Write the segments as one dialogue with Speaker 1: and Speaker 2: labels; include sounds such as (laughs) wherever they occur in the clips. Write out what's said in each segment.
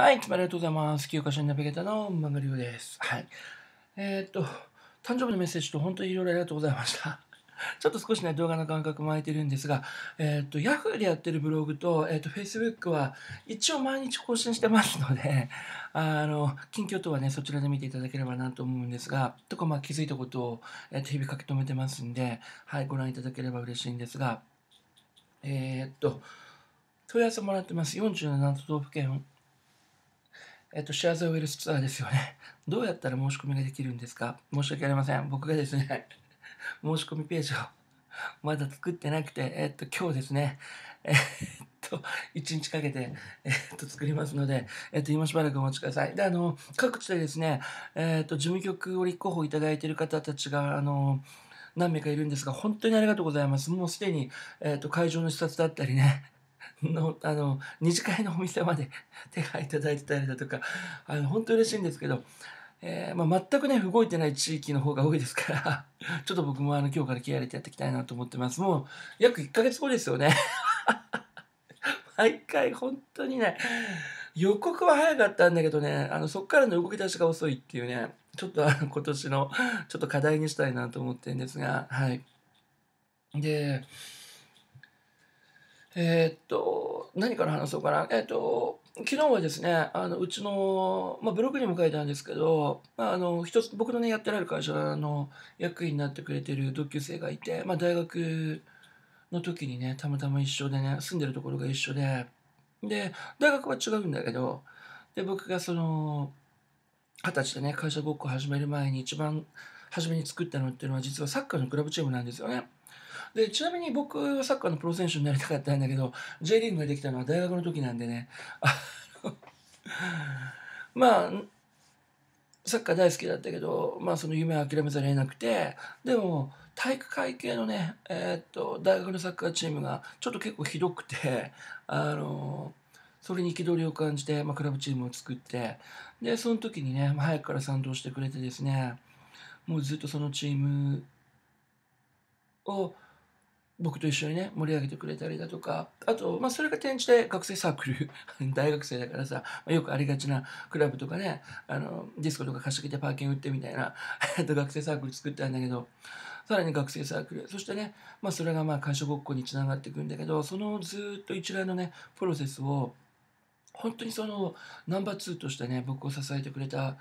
Speaker 1: はい、いつもありがとうございます。休暇所ナビゲーターのまぐりゅうです。はい。えー、っと、誕生日のメッセージと本当にいろいろありがとうございました。(laughs) ちょっと少しね、動画の感覚も空いてるんですが、えー、っと、Yahoo でやってるブログと、えー、っと、Facebook は一応毎日更新してますので、(laughs) あの、近況とはね、そちらで見ていただければなと思うんですが、とか、まあ、気づいたことを、えっと、日々書き留めてますんで、はい、ご覧いただければ嬉しいんですが、えっと、問い合わせもらってます。47都道府県えっと、シェアザウイルスツアーですよね。(laughs) どうやったら申し込みができるんですか申し訳ありません。僕がですね、(laughs) 申し込みページを (laughs) まだ作ってなくて、えっと、今日ですね、えっと、1日かけて、えっと、作りますので、えっと、今しばらくお待ちください。で、あの、各地でですね、えっと、事務局を立候補いただいている方たちが、あの、何名かいるんですが、本当にありがとうございます。もうすでに、えっと、会場の視察だったりね、のあの二次会のお店まで (laughs) 手配いただいてたりだとかあの本当嬉しいんですけど、えー、まあ、全くね動いてない地域の方が多いですから (laughs) ちょっと僕もあの今日から気合入れてやっていきたいなと思ってますもう約1ヶ月後ですよね (laughs) 毎回本当にね予告は早かったんだけどねあのそっからの動き出しが遅いっていうねちょっとあの今年のちょっと課題にしたいなと思ってるんですがはいでえー、っと、何から話そうかな。えー、っと、昨日はですね、あのうちの、まあ、ブログにも書いたんですけど、まあ、あの一つ僕のね、やってられる会社の役員になってくれてる同級生がいて、まあ、大学の時にね、たまたま一緒でね、住んでるところが一緒で、で、大学は違うんだけど、で、僕がその、二十歳でね、会社ごっこ始める前に一番初めに作ったのっていうのは、実はサッカーのクラブチームなんですよね。で、ちなみに僕はサッカーのプロ選手になりたかったんだけど、J リーグができたのは大学の時なんでね、(laughs) まあ、サッカー大好きだったけど、まあ、その夢は諦めざるを得なくてでも体育会系のね、えー、っと大学のサッカーチームがちょっと結構ひどくて、あのそれに憤りを感じて、まあ、クラブチームを作ってでその時にね、まあ、早くから賛同してくれてですねもうずっとそのチームを僕と一緒にね、盛り上げてくれたりだとか、あと、まあ、それが展示で学生サークル、(laughs) 大学生だからさ、まあ、よくありがちなクラブとかね、あの、ディスコとか貸し切ってパーキング売ってみたいな、(laughs) と学生サークル作ったんだけど、さらに学生サークル、そしてね、まあ、それがまあ、会社ごっこにつながっていくんだけど、そのずっと一連のね、プロセスを、本当にその、ナンバー2としてね、僕を支えてくれた、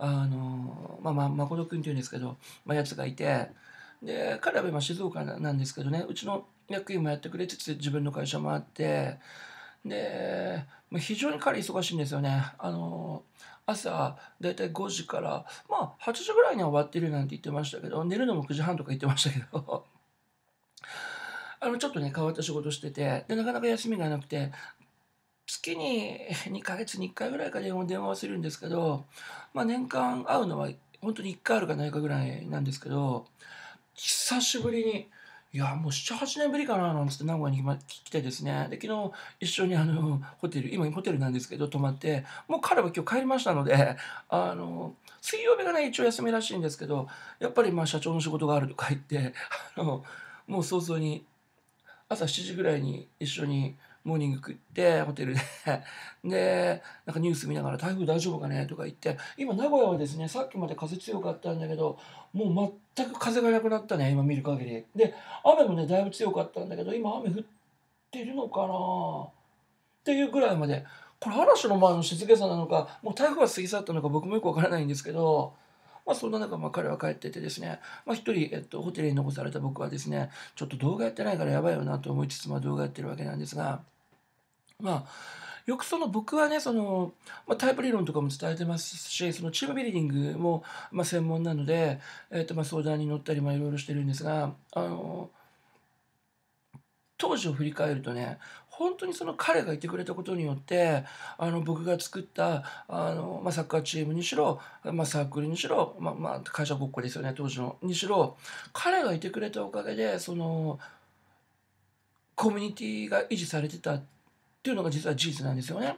Speaker 1: あの、まあ、まあ、誠君っていうんですけど、まあ、やつがいて、で、彼は今静岡なんですけどね、うちの役員もやってくれつつ自分の会社もあって、で、非常に彼忙しいんですよね。あの、朝だいたい5時から、まあ8時ぐらいには終わってるなんて言ってましたけど、寝るのも9時半とか言ってましたけど、(laughs) あの、ちょっとね、変わった仕事してて、で、なかなか休みがなくて、月に2ヶ月に1回ぐらいか電話をするんですけど、まあ年間会うのは本当に1回あるかないかぐらいなんですけど、久しぶりに、いや、もう7、8年ぶりかな、なんつって名古屋に来てですね。で、昨日一緒にあの、ホテル、今ホテルなんですけど、泊まって、もう彼は今日帰りましたので、あの、水曜日がね、一応休みらしいんですけど、やっぱりまあ社長の仕事があるとか言って、あの、もう早々に、朝7時ぐらいに一緒にモーニング食ってホテルででなんかニュース見ながら「台風大丈夫かね?」とか言って今名古屋はですねさっきまで風強かったんだけどもう全く風がなくなったね今見る限りで雨もねだいぶ強かったんだけど今雨降ってるのかなっていうぐらいまでこれ嵐の前の静けさなのかもう台風は過ぎ去ったのか僕もよくわからないんですけど。まあ、そんな中、まあ、彼は帰っててですね、まあ、一人、えっと、ホテルに残された僕はですね、ちょっと動画やってないからやばいよなと思いつつ、まあ、動画やってるわけなんですが、まあよくその僕はねその、まあ、タイプ理論とかも伝えてますしそのチームビルディングも、まあ、専門なので、えー、とまあ相談に乗ったりいろいろしてるんですがあの当時を振り返るとね本当にその彼がいてくれたことによってあの僕が作ったあの、まあ、サッカーチームにしろ、まあ、サークルにしろ、まあまあ、会社ごっこですよね当時のにしろ彼がいてくれたおかげでそのコミュニティが維持されてたっていうのが実は事実なんですよね。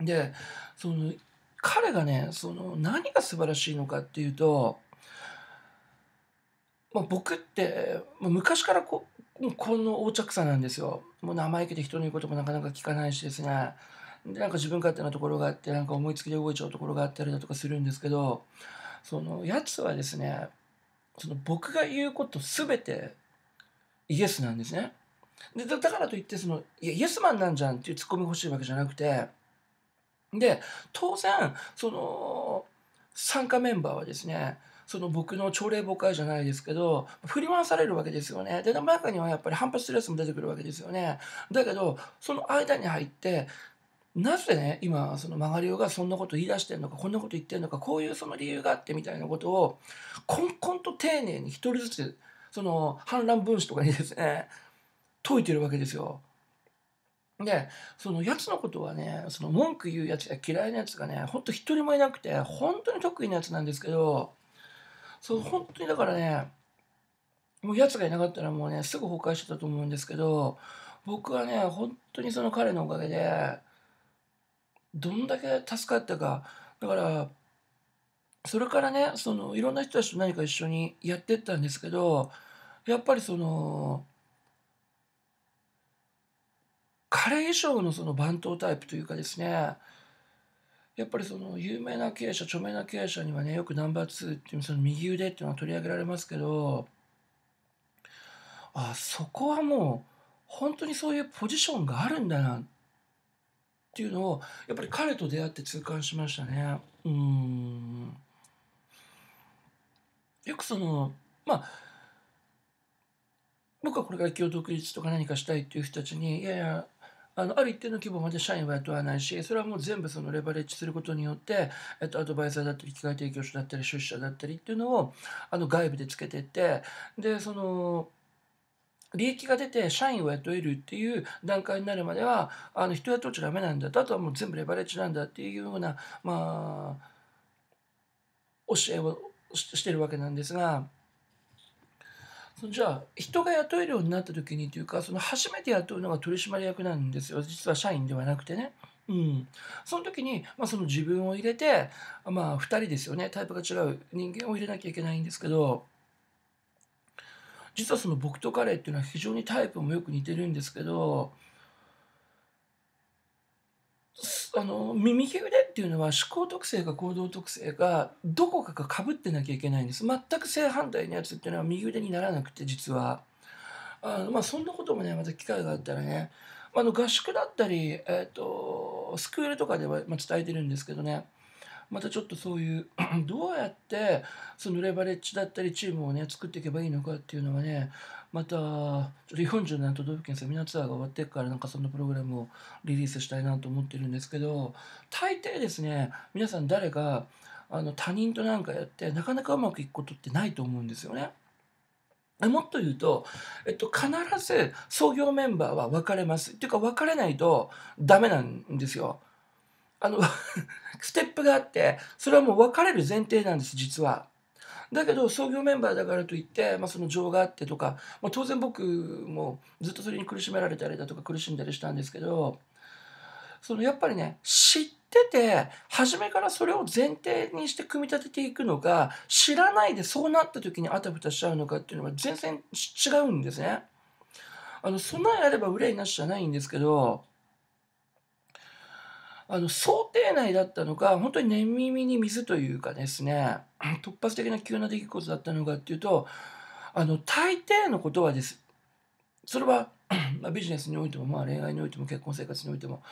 Speaker 1: でその彼がねその何が素晴らしいのかっていうと、まあ、僕って、まあ、昔からここの横着さなんですよ。もう生意気で人の言うこともなかなか聞かないしですね。でなんか自分勝手なところがあってなんか思いつきで動いちゃうところがあったりだとかするんですけどそのやつはですねその僕が言うこと全てイエスなんですね。でだからといってそのいやイエスマンなんじゃんっていうツッコミ欲しいわけじゃなくてで当然その参加メンバーはですねその僕の朝礼母会じゃないですけど振り回されるわけですよねで中にはやっぱり反発するやつも出てくるわけですよねだけどその間に入ってなぜね今その曲がりがそんなこと言い出してるのかこんなこと言ってるのかこういうその理由があってみたいなことをこんこんと丁寧に一人ずつその反乱分子とかにですね解いてるわけですよ。で、そのやつのことはね、その文句言うやつや嫌いなやつがね、ほんと一人もいなくて、本当に得意なやつなんですけど、そう、本当にだからね、もうやつがいなかったらもうね、すぐ崩壊してたと思うんですけど、僕はね、本当にその彼のおかげで、どんだけ助かったか。だから、それからね、そのいろんな人たちと何か一緒にやってったんですけど、やっぱりその、彼以上のその番頭タイプというかですねやっぱりその有名な経営者著名な経営者にはねよくナンバー2っていうその右腕っていうのは取り上げられますけどあそこはもう本当にそういうポジションがあるんだなっていうのをやっぱり彼と出会って痛感しましたね。うんよくそのまあ僕はこれから企業独立とか何かしたいっていう人たちにいやいやあのある一定の規模まで社員は雇わないしそれはもう全部そのレバレッジすることによって、えっと、アドバイザーだったり機械提供者だったり出資者だったりっていうのをあの外部でつけてってでその利益が出て社員を雇えるっていう段階になるまではあの人雇っちゃダメなんだとあとはもう全部レバレッジなんだっていうようなまあ教えをしてるわけなんですが。じゃあ人が雇えるようになった時にというかその初めて雇うのが取締役なんですよ実は社員ではなくてね。うん、その時に、まあ、その自分を入れて、まあ、2人ですよねタイプが違う人間を入れなきゃいけないんですけど実はその僕と彼っていうのは非常にタイプもよく似てるんですけどあの耳毛腕っていうのは思考特性か行動特性がどこかがかぶってなきゃいけないんです全く正反対のやつっていうのは右腕にならなくて実はあの、まあ、そんなこともねまた機会があったらねあの合宿だったり、えーと、とスクールとかでは、まあ、伝えてるんですけどねまたちょっとそういう (clears throat) どうやってそのレバレッジだったりチームをね作っていけばいいのかっていうのはねまたちょっと47都道府県セミナーツアーが終わってからなんかそんなプログラムをリリースしたいなと思ってるんですけど大抵ですね皆さん誰があの他人となんかやってなかなかうまくいくことってないと思うんですよね。もっと言うと、えっと、必ず創業メンバーは分かれます。っていうか分かれないとダメなんですよ。あの (laughs) ステップがあってそれはもう別れる前提なんです実は。だけど創業メンバーだからといって、まあ、その情があってとか、まあ、当然僕もずっとそれに苦しめられたりだとか苦しんだりしたんですけどそのやっぱりね知ってて初めからそれを前提にして組み立てていくのか知らないでそうなった時にあたふたしちゃうのかっていうのは全然違うんですね。あの備えあれば憂いなしじゃないんですけどあの想定内だったのか本当に寝耳に水というかですね (clears throat) 突発的な急な出来事だったのかっていうとあの大抵のことはですそれは (clears throat) まビジネスにおいても、まあ、恋愛においても結婚生活においても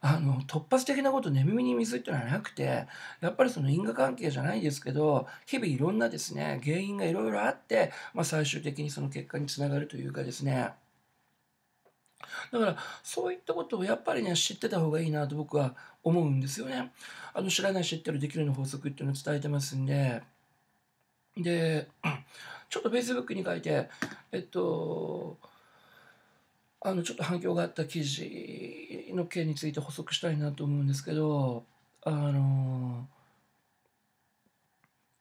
Speaker 1: あの突発的なこと寝耳に水っていうのはなくてやっぱりその因果関係じゃないですけど日々いろんなですね原因がいろいろあって、まあ、最終的にその結果につながるというかですねだからそういったことをやっぱりね知ってた方がいいなと僕は思うんですよね。あの知らない知ってるできるの法則っていうのを伝えてますんで。で、ちょっと Facebook に書いて、えっと、あのちょっと反響があった記事の件について補足したいなと思うんですけど、あの、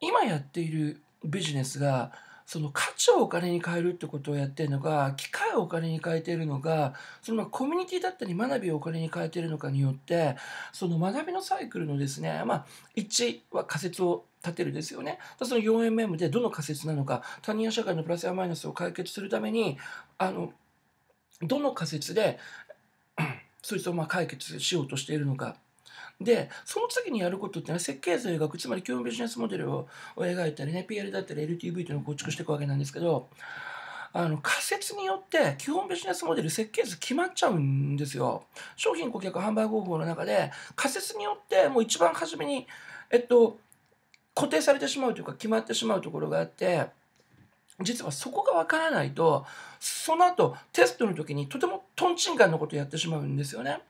Speaker 1: 今やっているビジネスがその価値をお金に変えるってことをやってるのが機械をお金に変えてるのがそのコミュニティだったり学びをお金に変えてるのかによってその学びのサイクルのですねまあ1は仮説を立てるですよね。その 4MM でどの仮説なのか他人や社会のプラスやマイナスを解決するためにあのどの仮説で (clears throat) そいつをま解決しようとしているのかで、その次にやることってのは設計図を描く、つまり基本ビジネスモデルを描いたりね、PR だったり LTV というのを構築していくわけなんですけど、あの仮説によって基本ビジネスモデル設計図決まっちゃうんですよ。商品顧客販売方法の中で仮説によってもう一番初めに、えっと、固定されてしまうというか決まってしまうところがあって、実はそこがわからないと、その後テストの時にとてもとんちんンなことをやってしまうんですよね。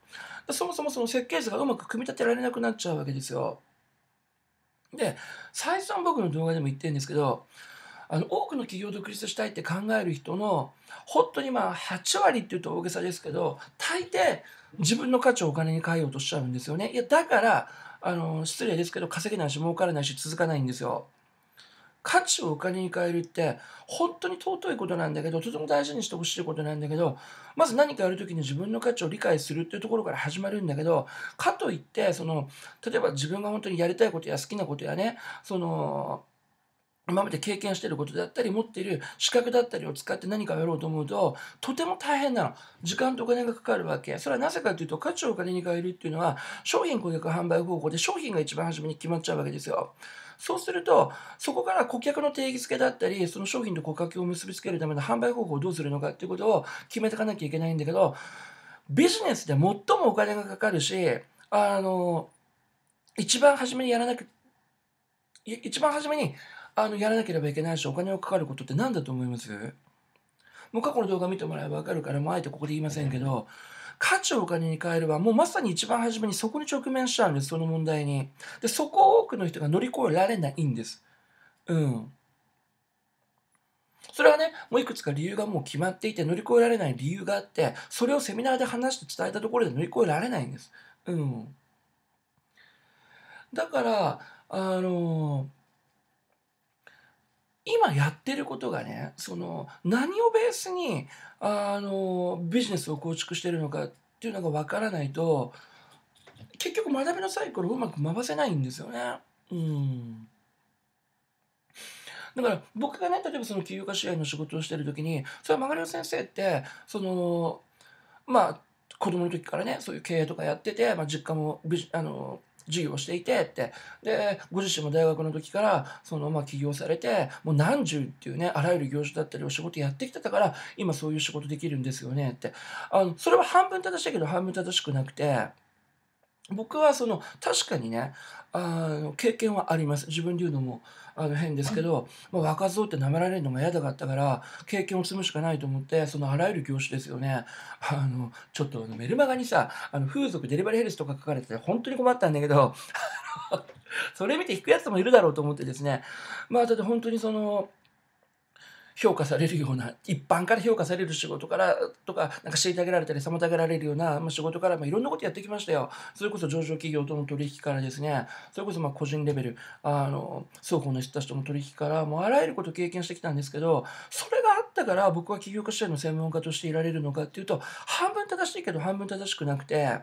Speaker 1: そもそもその設計図がうまく組み立てられなくなっちゃうわけですよ。で、最初の僕の動画でも言ってるんですけど、あの多くの企業独立したいって考える人の本当にまあ8割っていうと大げさですけど大抵自分の価値をお金に変えようとしちゃうんですよねいやだからあの失礼ですけど稼げないし儲からないし続かないんですよ価値をお金に変えるって本当に尊いことなんだけどとても大事にしてほしいことなんだけどまず何かやる時に自分の価値を理解するっていうところから始まるんだけどかといってその例えば自分が本当にやりたいことや好きなことやねその今まで経験していることだったり持っている資格だったりを使って何かをやろうと思うととても大変なの時間とお金がかかるわけそれはなぜかというと価値をお金に変えるっていうのは商品顧客販売方法で商品が一番初めに決まっちゃうわけですよそうすると、そこから顧客の定義付けだったり、その商品と顧客を結びつけるための販売方法をどうするのかっていうことを決めていかなきゃいけないんだけど、ビジネスで最もお金がかかるし、あの、一番初めにやらなく、一番初めにあのやらなければいけないしお金をかかることって何だと思いますもう過去の動画見てもらえば分かるからもうあえてここで言いませんけど価値をお金に変えればもうまさに一番初めにそこに直面しちゃうんですその問題にでそこを多くの人が乗り越えられないんですうんそれはねもういくつか理由がもう決まっていて乗り越えられない理由があってそれをセミナーで話して伝えたところで乗り越えられないんですうんだからあのー今やってることがねその何をベースにあのビジネスを構築してるのかっていうのが分からないと結局学びのサイクルをうまく回せないんですよね。うんだから僕がね例えばその起業家支援の仕事をしてる時にそれは曲がりの先生ってそのまあ子供の時からねそういう経営とかやってて、まあ、実家もあの授業をしていてってでご自身も大学の時からそのまあ起業されてもう何十っていうねあらゆる業種だったりお仕事やってきてたから今そういう仕事できるんですよねってあのそれは半分正しいけど半分正しくなくて。僕はその確かにねあの経験はあります自分で言うのもあの変ですけど、まあ、若造って舐められるのが嫌だったから経験を積むしかないと思ってそのあらゆる業種ですよねあのちょっとあのメルマガにさあの風俗デリバリーヘルスとか書かれてて本当に困ったんだけどそれ見て引くやつもいるだろうと思ってですねまあだって本当にその評価されるような一般から評価される仕事からとかなんか虐げられたり妨げられるような、まあ、仕事から、まあ、いろんなことやってきましたよそれこそ上場企業との取引からですねそれこそまあ個人レベルあの双方の人たちとの取引からもうあらゆることを経験してきたんですけどそれがあったから僕は起業家支援の専門家としていられるのかっていうと半分正しいけど半分正しくなくて。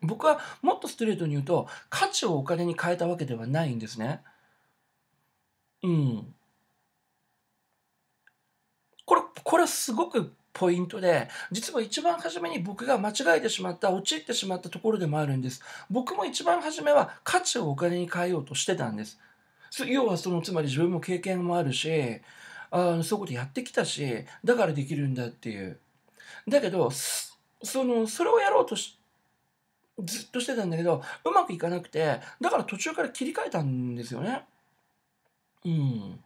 Speaker 1: 僕はもっとストレートに言うと価値をお金に変えたわけではないんですね。うん。これ、これすごくポイントで、実は一番初めに僕が間違えてしまった、陥ってしまったところでもあるんです。僕も一番初めは価値をお金に変えようとしてたんです。要はその、つまり自分も経験もあるし、あそういうことやってきたし、だからできるんだっていう。だけど、その、それをやろうとし、ずっとしてたんだけど、うまくいかなくて、だから途中から切り替えたんですよね。うん。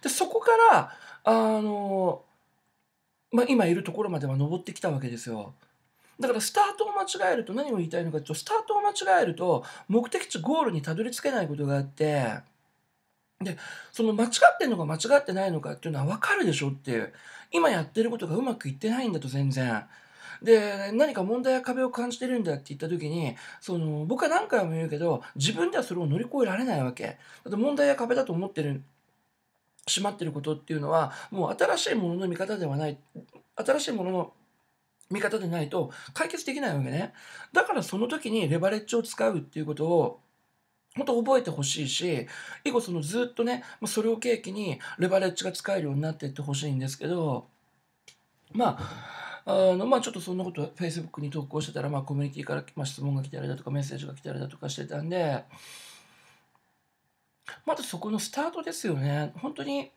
Speaker 1: で、そこから、あの、まあ、今いるところまでは登ってきたわけですよ。だからスタートを間違えると何を言いたいのかというとスタートを間違えると目的地ゴールにたどり着けないことがあってでその間違ってんのか間違ってないのかっていうのは分かるでしょっていう今やってることがうまくいってないんだと全然。で何か問題や壁を感じてるんだって言った時にその僕は何回も言うけど自分ではそれを乗り越えられないわけだって問題や壁だと思ってる閉まってることっていうのはもう新しいものの見方ではない新しいものの見方でないと解決できないわけねだからその時にレバレッジを使うっていうことを本当覚えてほしいし以後そのずっとねそれを契機にレバレッジが使えるようになっていってほしいんですけどまああのまあ、ちょっとそんなことは Facebook に投稿してたら、まあ、コミュニティから、まあ、質問が来たりだとかメッセージが来たりだとかしてたんでまずそこのスタートですよね。本当に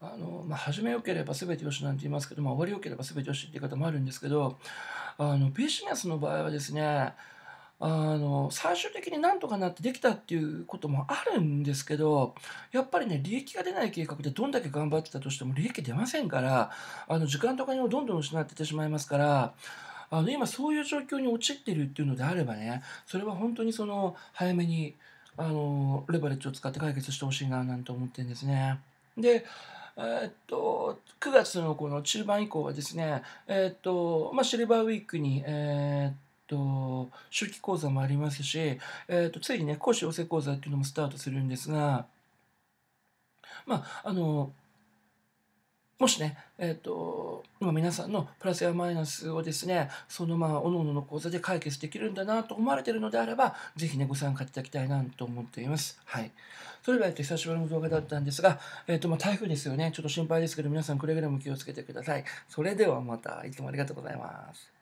Speaker 1: あの、まあ、始めよければ全てよしなんて言いますけど、まあ、終わりよければ全てよしっていう方もあるんですけどあのビジネスの場合はですねあの最終的になんとかなってできたっていうこともあるんですけどやっぱりね利益が出ない計画でどんだけ頑張ってたとしても利益出ませんからあの時間とかにもどんどん失っててしまいますからあの今そういう状況に陥ってるっていうのであればねそれは本当にその早めにあのレバレッジを使って解決してほしいななんて思ってるんですね。で、えー、っと9月のこの中盤以降はですね、えー、っとまあ、シルバーウィークに、えー、っと秋季講座もありますし、えっとついにね講師養成講座っていうのもスタートするんですが、まああのもしね、えっ、ー、と、今皆さんのプラスやマイナスをですね、そのまあ、おのおのの講座で解決できるんだなと思われているのであれば、ぜひね、ご参加いただきたいなと思っています。はい。それでは、えっと、久しぶりの動画だったんですが、えっと、まあ、台風ですよね。ちょっと心配ですけど、皆さんくれぐれも気をつけてください。それではまた、いつもありがとうございます。